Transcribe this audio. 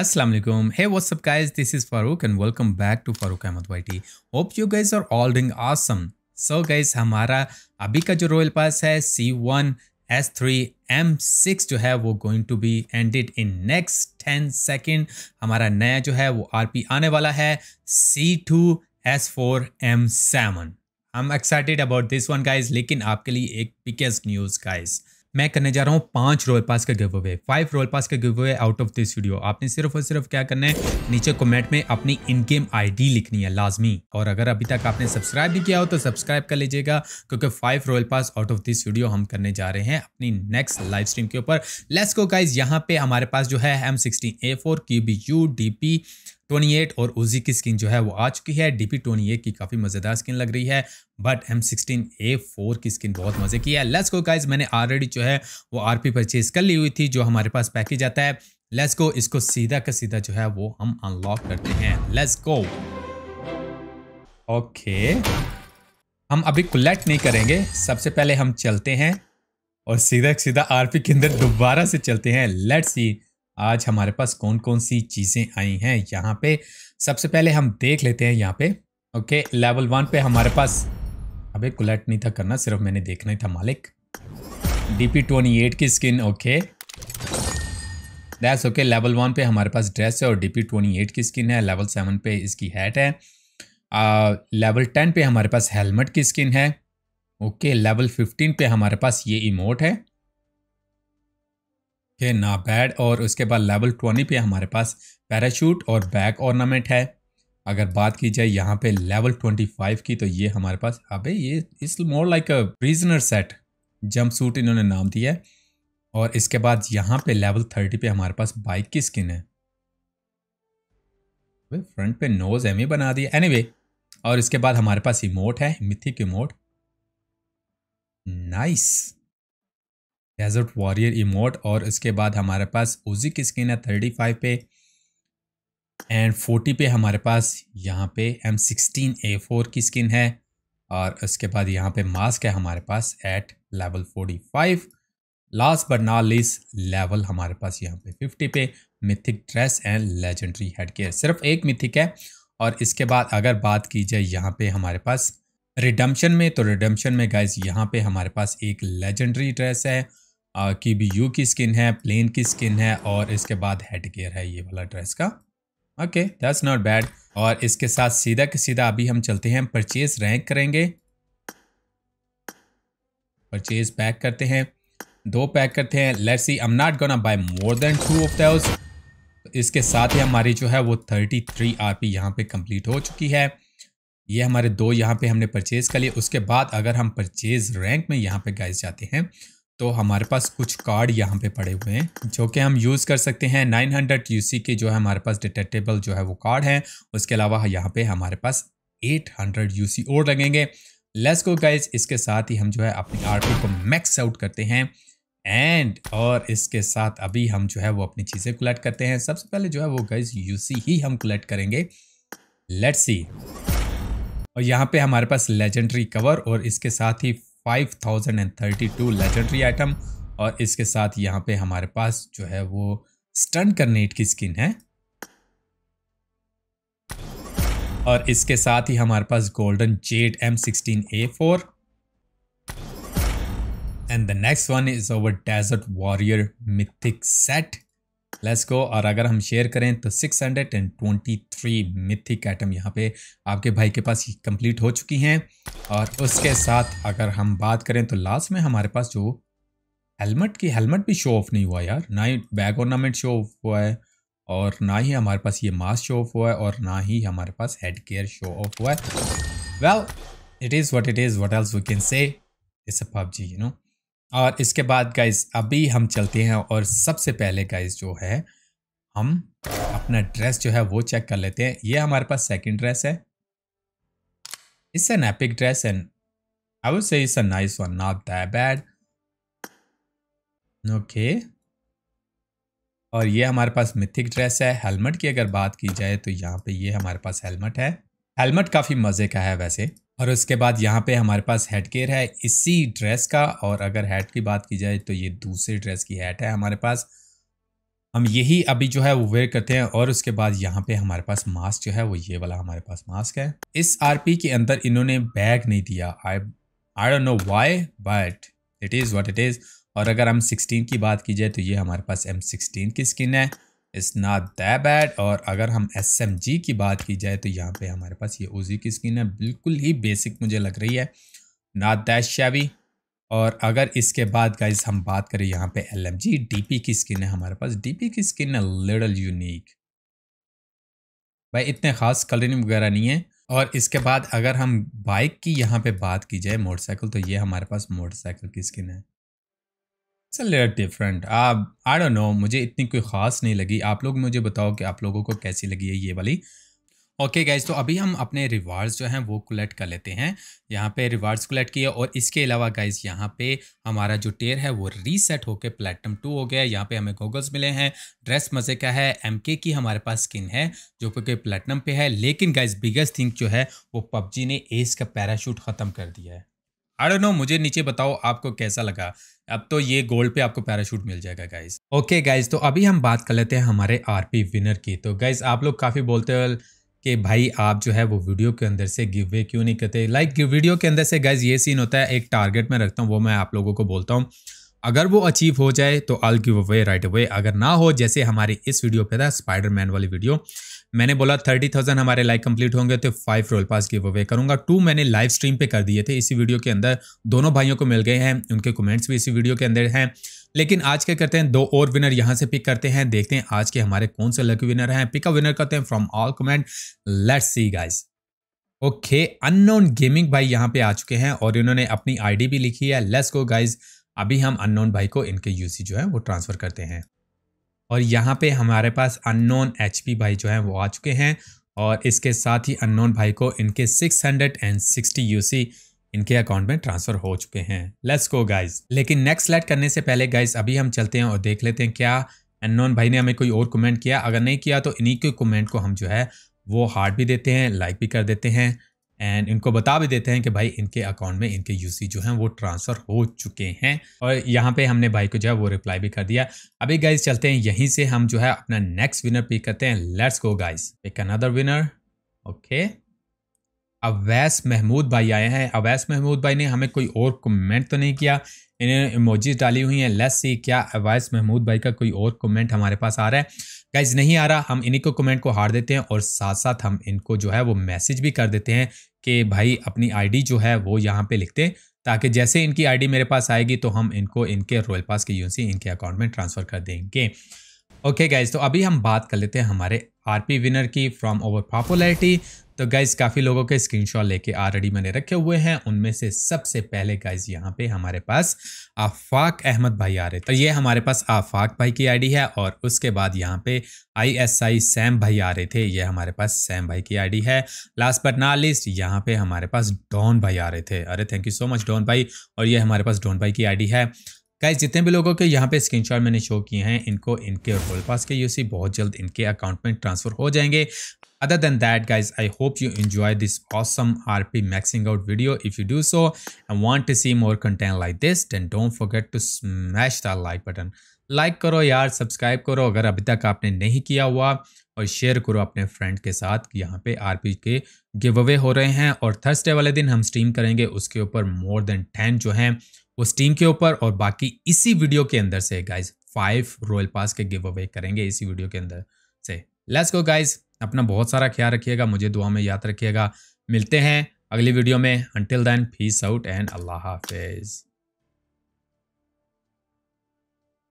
Assalamualaikum. Hey, what's up, guys? This is Farooq and welcome back to Farooq Ahmad YT. Hope you guys are all doing awesome. So, guys, हमारा अभी का जो royal pass है C1, S3, M6 जो है वो going to be ended in next 10 second हमारा नया जो है वो आरपी आने वाला है C2, S4, M7. I am excited about this one guys लेकिन आपके लिए एक बिगेस्ट न्यूज़ गाइज़ मैं करने जा रहा हूँ पांच रोल पास का give away five royale pass का give away out of this video आपने सिर्फ और सिर्फ क्या करना है नीचे कमेंट में अपनी इन गेम आई लिखनी है लाजमी और अगर अभी तक आपने सब्सक्राइब भी किया हो तो सब्सक्राइब कर लीजिएगा क्योंकि five royal pass out of this video हम करने जा रहे हैं अपनी नेक्स्ट लाइव स्ट्रीम के ऊपर लेस को गाइज यहाँ पे हमारे पास जो है एम सिक्सटीन ए फोर की B U D P twenty eight और ओजी की स्किन जो है वो आ चुकी है डी पी की काफ़ी मज़ेदार स्किन लग रही है but M sixteen A four की स्किन बहुत मज़े की है लेट्स गो गाइस मैंने ऑलरेडी जो है वो आर पी परचेज कर ली हुई थी जो हमारे पास पैकेज आता है लेट्स गो इसको सीधा का सीधा जो है वो हम अनलॉक करते हैं लेट्स गो ओके हम अभी कलेक्ट नहीं करेंगे सबसे पहले हम चलते हैं और सीधा सीधा आरपी के अंदर दोबारा से चलते हैं लेट्स सी आज हमारे पास कौन कौन सी चीज़ें आई हैं यहाँ पे सबसे पहले हम देख लेते हैं यहाँ पे ओके लेवल वन पे हमारे पास अबे कुलेट नहीं था करना सिर्फ मैंने देखना ही था मालिक डीपी ट्वेंटी एट की skin okay that's okay level one पे हमारे पास ड्रेस है और डीपी ट्वेंटी एट की स्किन है लेवल सेवन पे इसकी हैट है लेवल टेन पे हमारे पास हेलमेट की स्किन है ओके लेवल फिफ्टीन पे हमारे पास ये इमोट है ओके ना बैड और उसके बाद लेवल ट्वेंटी पे हमारे पास पैराशूट और बैक ऑर्नामेंट है अगर बात की जाए यहाँ पे लेवल ट्वेंटी फाइव की तो ये हमारे पास अबे ये is more like a reasoner set jump suit इन्होंने नाम दिया है और इसके बाद यहाँ पे लेवल थर्टी पे हमारे पास बाइक की स्किन है फ्रंट पे नोज एम e बना दिया एनी anyway, और इसके बाद हमारे पास इमोट है mythic emote nice desert warrior emote और इसके बाद हमारे पास ओजिक की स्किन है थर्टी फाइव पे एंड फोर्टी पे हमारे पास यहाँ पे एम सिक्सटीन ए फोर की स्किन है और इसके बाद यहाँ पे मास्क है हमारे पास at level forty five last but not least level हमारे पास यहाँ पे फिफ्टी पे mythic dress and legendary head gear सिर्फ एक मिथिक है और इसके बाद अगर बात की जाए यहाँ पे हमारे पास रिडम्पशन में तो रिडम्पशन में गाइज यहाँ पे हमारे पास एक लेजेंडरी ड्रेस है की भी यू की स्किन है प्लेन की स्किन है और इसके बाद हेड केयर है ये वाला ड्रेस का ओके दैट्स नॉट बैड और इसके साथ सीधा के सीधा अभी हम चलते हैं परचेज रैंक करेंगे परचेज पैक करते हैं दो पैक करते हैं let's see I am not gonna buy more than two of those इसके साथ ही हमारी जो है वो थर्टी थ्री आर पी यहाँ पर कम्प्लीट हो चुकी है ये हमारे दो यहाँ पे हमने परचेज़ कर लिए उसके बाद अगर हम परचेज़ रैंक में यहाँ पे गाइस जाते हैं तो हमारे पास कुछ कार्ड यहाँ पे पड़े हुए हैं जो कि हम यूज़ कर सकते हैं 900 हंड्रेड के जो है हमारे पास डिटेक्टेबल जो है वो कार्ड हैं उसके अलावा यहाँ पे हमारे पास 800 हंड्रेड और लगेंगे लेस को गाइज इसके साथ ही हम जो है अपनी आर को मैक्स आउट करते हैं एंड और इसके साथ अभी हम जो है वो अपनी चीज़ें कलेक्ट करते हैं सबसे पहले जो है वो गाइज यू ही हम कलेक्ट करेंगे लेट्स सी और यहाँ पे हमारे पास लेजेंडरी कवर और इसके साथ ही 5032 लेजेंडरी आइटम और इसके साथ यहाँ पे हमारे पास जो है वो स्टन करनेट की स्किन है और इसके साथ ही हमारे पास golden jade M sixteen A four and the next one is our desert warrior mythic set let's go और अगर हम शेयर करें तो 623 मिथिक आइटम यहाँ पे आपके भाई के पास कंप्लीट हो चुकी हैं और उसके साथ अगर हम बात करें तो लास्ट में हमारे पास जो हेलमेट की हेलमेट भी शो ऑफ नहीं हुआ यार ना ही बैग ऑर्नामेंट शो ऑफ हुआ है और ना ही हमारे पास ये मास्क शो ऑफ हुआ है और ना ही हमारे पास हेड केयर शो ऑफ हुआ है well it is what it is what else we can say PUBG you know और इसके बाद गाइज अभी हम चलते हैं और सबसे पहले गाइज जो है हम अपना ड्रेस जो है वो चेक कर लेते हैं ये हमारे पास सेकंड ड्रेस है it's an epic dress and I would say it's a nice one not that bad okay और ये हमारे पास मिथिक ड्रेस है हेलमेट की अगर बात की जाए तो यहाँ पे ये हमारे पास हेलमेट है हेलमेट काफ़ी मज़े का है वैसे और उसके बाद यहाँ पे हमारे पास हेड केयर है इसी ड्रेस का और अगर हेड की बात की जाए तो ये दूसरे ड्रेस की हेड है हमारे पास हम यही अभी जो है वो वेयर करते हैं और उसके बाद यहाँ पे हमारे पास मास्क जो है वो ये वाला हमारे पास मास्क है इस आरपी के अंदर इन्होंने बैग नहीं दिया I I don't know why but it is what it is और अगर हम 16 की बात की जाए तो ये हमारे पास एम सिक्सटीन की स्किन है इट्स नॉट दै बैड और अगर हम एस एम जी की बात की जाए तो यहाँ पे हमारे पास ये ओजी की स्किन है बिल्कुल ही बेसिक मुझे लग रही है नॉट दैट शैवी और अगर इसके बाद गाइज हम बात करें यहाँ पे L M G D P की स्किन है हमारे पास डी पी की स्किन है लिटल यूनिक भाई इतने ख़ास कलरिंग वगैरह नहीं है और इसके बाद अगर हम बाइक की यहाँ पे बात की जाए मोटरसाइकिल तो ये हमारे पास मोटरसाइकिल की स्किन है it's a layer different I don't know मुझे इतनी कोई ख़ास नहीं लगी आप लोग मुझे बताओ कि आप लोगों को कैसी लगी है ये वाली ओके okay गाइज तो अभी हम अपने रिवार्ड्स जो हैं वो कलेक्ट कर लेते हैं यहाँ पे रिवार्ड्स कलेक्ट किए और इसके अलावा गाइज यहाँ पे हमारा जो टेयर है वो रीसेट होके प्लेटम टू हो गया यहाँ पे हमें गोगल्स मिले हैं ड्रेस मज़े का है एम के की हमारे पास स्किन है जो कि प्लेटनम पे है लेकिन गाइज बिगेस्ट थिंग जो है वो पबजी ने एस का पैराशूट ख़त्म कर दिया है आई डो नो मुझे नीचे बताओ आपको कैसा लगा अब तो ये गोल्ड पे आपको पैराशूट मिल जाएगा गाइज ओके गाइज तो अभी हम बात कर लेते हैं हमारे आरपी विनर की तो गाइज आप लोग काफ़ी बोलते हो कि भाई आप जो है वो वीडियो के अंदर से गिव वे क्यों नहीं करते लाइक like, वीडियो के अंदर से गाइज ये सीन होता है एक टारगेट में रखता हूँ वो मैं आप लोगों को बोलता हूँ अगर वो अचीव हो जाए तो all give away right away अगर ना हो जैसे हमारी इस वीडियो पे था स्पाइडरमैन वाली वीडियो मैंने बोला थर्टी थाउजेंड हमारे लाइक कंप्लीट होंगे तो five royale pass give away करूंगा टू मैंने लाइव स्ट्रीम पे कर दिए थे इसी वीडियो के अंदर दोनों भाइयों को मिल गए हैं उनके कमेंट्स भी इसी वीडियो के अंदर हैं लेकिन आज क्या करते हैं दो और विनर यहाँ से पिक करते हैं देखते हैं आज के हमारे कौन से लकी विनर हैं पिकअप विनर करते हैं from all comment let's see guys okay unknown gaming भाई यहाँ पे आ चुके हैं और इन्होंने अपनी आईडी भी लिखी है लेट्स गो गाइज अभी हम अननोन भाई को इनके यूसी जो है वो ट्रांसफर करते हैं और यहाँ पे हमारे पास अननोन एच भाई जो हैं वो आ चुके हैं और इसके साथ ही अननोन भाई को इनके 660 यूसी इनके अकाउंट में ट्रांसफर हो चुके हैं लेट्स गो गाइज लेकिन नेक्स्ट लेट करने से पहले गाइज अभी हम चलते हैं और देख लेते हैं क्या अननोन भाई ने हमें कोई और कमेंट किया अगर नहीं किया तो इन्हीं के कमेंट को हम जो है वो हार्ट भी देते हैं लाइक भी कर देते हैं एंड इनको बता भी देते हैं कि भाई इनके अकाउंट में इनके यूसी जो हैं वो ट्रांसफ़र हो चुके हैं और यहाँ पे हमने भाई को जो है वो रिप्लाई भी कर दिया अभी गाइज चलते हैं यहीं से हम जो है अपना नेक्स्ट विनर पिक करते हैं let's go guys pick another winner okay Awais Mahmood भाई आए हैं अवैस महमूद भाई ने हमें कोई और कमेंट तो नहीं किया इन्होंने इमोजीज डाली हुई हैं लेट्स सी क्या अवैस महमूद भाई का कोई और कमेंट हमारे पास आ रहा है गाइज नहीं आ रहा हम इन्हीं को कमेंट को हार देते हैं और साथ साथ हम इनको जो है वो मैसेज भी कर देते हैं कि भाई अपनी आईडी जो है वो यहाँ पे लिखते हैं ताकि जैसे इनकी आईडी मेरे पास आएगी तो हम इनको इनके रॉयल पास के यूनसी इनके अकाउंट में ट्रांसफ़र कर देंगे ओके okay गाइज तो अभी हम बात कर लेते हैं हमारे आरपी विनर की फ्रॉम ओवर पॉपुलैरिटी तो गाइज काफ़ी लोगों के स्क्रीनशॉट लेके ऑलरेडी मैंने रखे हुए हैं उनमें से सबसे पहले गाइज यहाँ पे हमारे पास आफाक अहमद भाई आ रहे थे तो ये हमारे पास आफाक भाई की आईडी है और उसके बाद यहाँ पे आईएसआई सैम भाई आ रहे थे ये हमारे पास सैम भाई की आईडी है लास्ट बट नॉट लिस्ट यहाँ पे हमारे पास डॉन भाई आ रहे थे अरे thank you so much Don भाई और ये हमारे पास डॉन भाई की आई है गाइज जितने भी लोगों के यहाँ पे स्क्रीनशॉट मैंने शो किए हैं इनको इनके और रोल पास के यूसी बहुत जल्द इनके अकाउंट में ट्रांसफर हो जाएंगे other than that guys I hope you enjoy this awesome R P maxing out video if you do so I want to see more content like this then don't forget to smash the like button like करो यार subscribe करो अगर अभी तक आपने नहीं किया हुआ और शेयर करो अपने फ्रेंड के साथ यहाँ पे आरपी के गिव अवे हो रहे हैं और थर्सडे वाले दिन हम स्ट्रीम करेंगे उसके ऊपर मोर देन टेन जो हैं उस टीम के ऊपर और बाकी इसी वीडियो के अंदर से गाइज फाइव रॉयल पास के गिव अवे करेंगे इसी वीडियो के अंदर से लेट्स गो गाइज अपना बहुत सारा ख्याल रखिएगा मुझे दुआ में याद रखिएगा मिलते हैं अगली वीडियो में until then peace out and अल्लाह हाफिज़